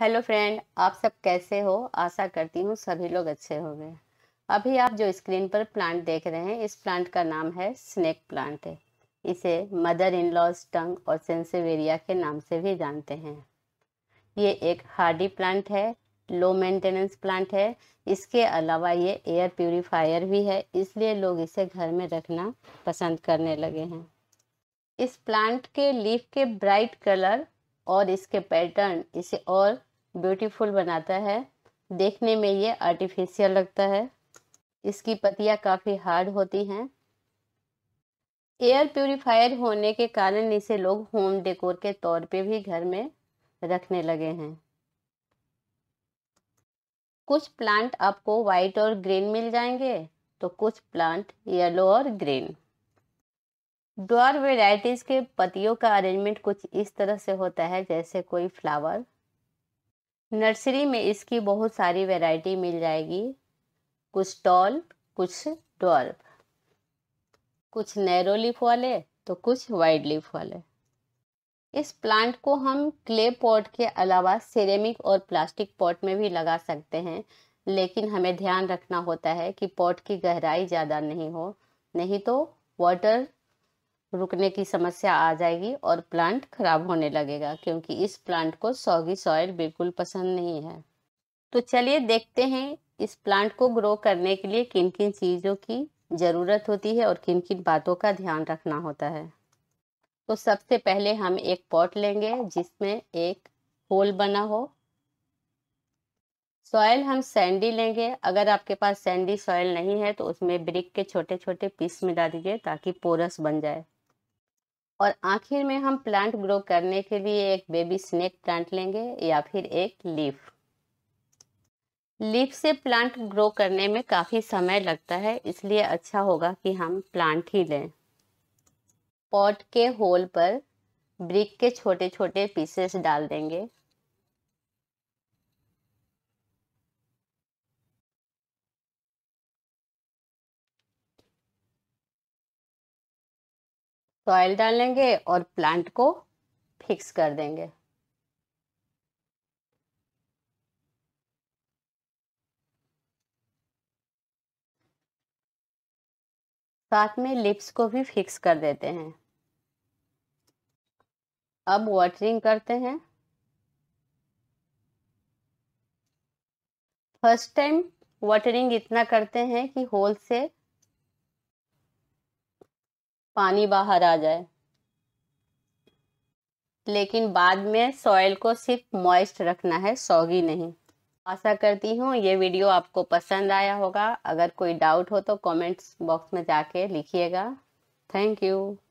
hello friend आप सब कैसे हो आशा करती हूँ सभी लोग अच्छे होंगे अभी आप जो स्क्रीन पर प्लांट देख रहे हैं इस प्लांट का नाम है स्नेक प्लांट है इसे मदर इन लॉज टंग और सेंसेवेरिया के नाम से भी जानते हैं ये एक हार्डी प्लांट है लो मेंटेनेंस प्लांट है इसके अलावा ये एयर प्योरीफायर भी है इसलिए लोग इसे घर में रखना पसंद करने लगे हैं इस प्लांट के लीफ के ब्राइट कलर और इसके पैटर्न इसे और ब्यूटीफुल बनाता है देखने में ये आर्टिफिशियल लगता है इसकी पतियाँ काफ़ी हार्ड होती हैं एयर प्योरीफायर होने के कारण इसे लोग होम डेकोर के तौर पे भी घर में रखने लगे हैं कुछ प्लांट आपको वाइट और ग्रीन मिल जाएंगे तो कुछ प्लांट येलो और ग्रीन डॉर वेराइटीज़ के पतियों का अरेंजमेंट कुछ इस तरह से होता है जैसे कोई फ्लावर नर्सरी में इसकी बहुत सारी वैरायटी मिल जाएगी कुछ टॉल कुछ डॉल्व कुछ नैरो लीफ वाले तो कुछ वाइड लीफ वाले इस प्लांट को हम क्ले पॉट के अलावा सिरेमिक और प्लास्टिक पॉट में भी लगा सकते हैं लेकिन हमें ध्यान रखना होता है कि पॉट की गहराई ज़्यादा नहीं हो नहीं तो वाटर रुकने की समस्या आ जाएगी और प्लांट खराब होने लगेगा क्योंकि इस प्लांट को सौगी सॉयल बिल्कुल पसंद नहीं है तो चलिए देखते हैं इस प्लांट को ग्रो करने के लिए किन किन चीज़ों की ज़रूरत होती है और किन किन बातों का ध्यान रखना होता है तो सबसे पहले हम एक पॉट लेंगे जिसमें एक होल बना हो सॉयल हम सैंडी लेंगे अगर आपके पास सैंडी सॉयल नहीं है तो उसमें ब्रिक के छोटे छोटे पीस मिला दीजिए ताकि पोरस बन जाए और आखिर में हम प्लांट ग्रो करने के लिए एक बेबी स्नेक प्लांट लेंगे या फिर एक लीफ लीफ से प्लांट ग्रो करने में काफ़ी समय लगता है इसलिए अच्छा होगा कि हम प्लांट ही लें पॉट के होल पर ब्रिक के छोटे छोटे पीसेस डाल देंगे सॉइल डालेंगे और प्लांट को फिक्स कर देंगे साथ में लिप्स को भी फिक्स कर देते हैं अब वाटरिंग करते हैं फर्स्ट टाइम वाटरिंग इतना करते हैं कि होल से पानी बाहर आ जाए लेकिन बाद में सॉइल को सिर्फ मॉइस्ट रखना है सौगी नहीं आशा करती हूँ ये वीडियो आपको पसंद आया होगा अगर कोई डाउट हो तो कमेंट्स बॉक्स में जाके लिखिएगा थैंक यू